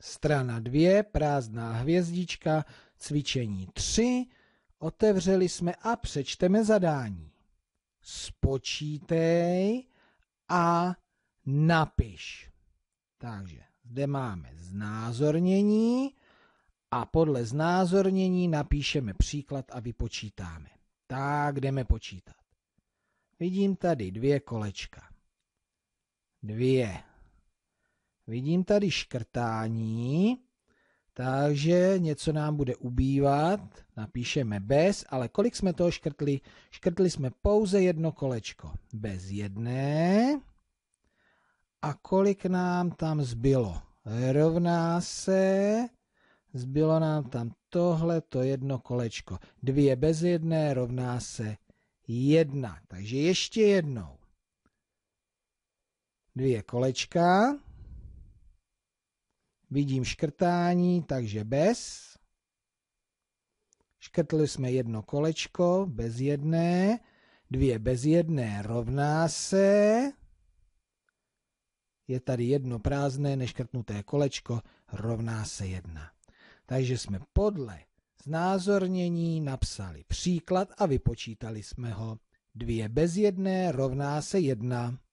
Strana 2, prázdná hvězdička, cvičení 3, otevřeli jsme a přečteme zadání. Spočítej a napiš. Takže zde máme znázornění a podle znázornění napíšeme příklad a vypočítáme. Tak jdeme počítat. Vidím tady dvě kolečka. Dvě. Vidím tady škrtání, takže něco nám bude ubývat. Napíšeme bez, ale kolik jsme toho škrtli? Škrtli jsme pouze jedno kolečko. Bez jedné. A kolik nám tam zbylo? Rovná se, zbylo nám tam tohle to jedno kolečko. Dvě bez jedné rovná se jedna. Takže ještě jednou. Dvě kolečka. Vidím škrtání, takže bez. Škrtli jsme jedno kolečko, bez jedné. Dvě bez jedné rovná se. Je tady jedno prázdné neškrtnuté kolečko, rovná se jedna. Takže jsme podle znázornění napsali příklad a vypočítali jsme ho. Dvě bez jedné rovná se jedna.